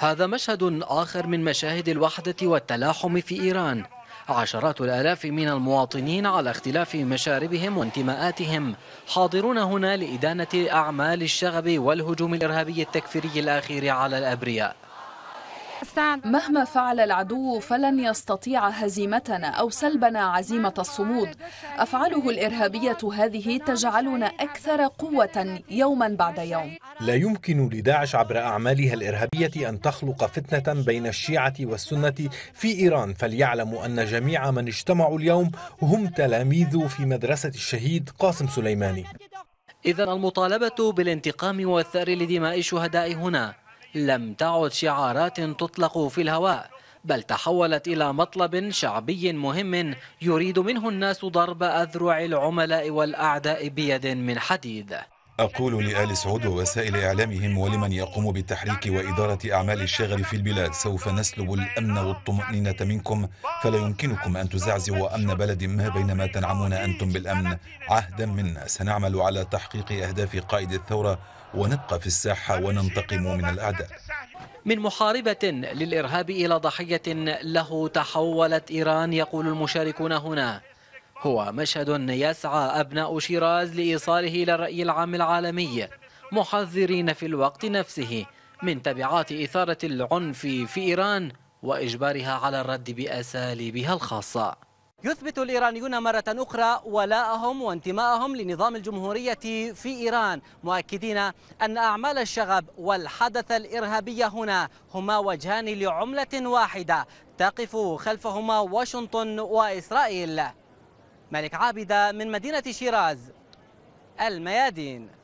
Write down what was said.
هذا مشهد آخر من مشاهد الوحدة والتلاحم في إيران عشرات الآلاف من المواطنين على اختلاف مشاربهم وانتماءاتهم حاضرون هنا لإدانة أعمال الشغب والهجوم الإرهابي التكفيري الأخير على الأبرياء مهما فعل العدو فلن يستطيع هزيمتنا أو سلبنا عزيمة الصمود أفعاله الإرهابية هذه تجعلنا أكثر قوة يوما بعد يوم لا يمكن لداعش عبر أعمالها الإرهابية أن تخلق فتنة بين الشيعة والسنة في إيران فليعلموا أن جميع من اجتمعوا اليوم هم تلاميذ في مدرسة الشهيد قاسم سليماني إذا المطالبة بالانتقام والثأر لدماء الشهداء هنا لم تعد شعارات تطلق في الهواء بل تحولت إلى مطلب شعبي مهم يريد منه الناس ضرب أذرع العملاء والأعداء بيد من حديد أقول لآل سعود ووسائل إعلامهم ولمن يقوم بالتحريك وإدارة أعمال الشغل في البلاد سوف نسلب الأمن والطمأنينة منكم فلا يمكنكم أن تزعزعوا أمن بلد ما بينما تنعمون أنتم بالأمن عهدا منا سنعمل على تحقيق أهداف قائد الثورة ونبقى في الساحة وننتقم من الأعداء من محاربة للإرهاب إلى ضحية له تحولت إيران يقول المشاركون هنا هو مشهد يسعى أبناء شيراز لإيصاله إلى الرأي العام العالمي محذرين في الوقت نفسه من تبعات إثارة العنف في إيران وإجبارها على الرد بأساليبها الخاصة يثبت الإيرانيون مرة أخرى ولاءهم وانتماءهم لنظام الجمهورية في إيران مؤكدين أن أعمال الشغب والحدث الإرهابي هنا هما وجهان لعملة واحدة تقف خلفهما واشنطن وإسرائيل ملك عابدة من مدينة شيراز الميادين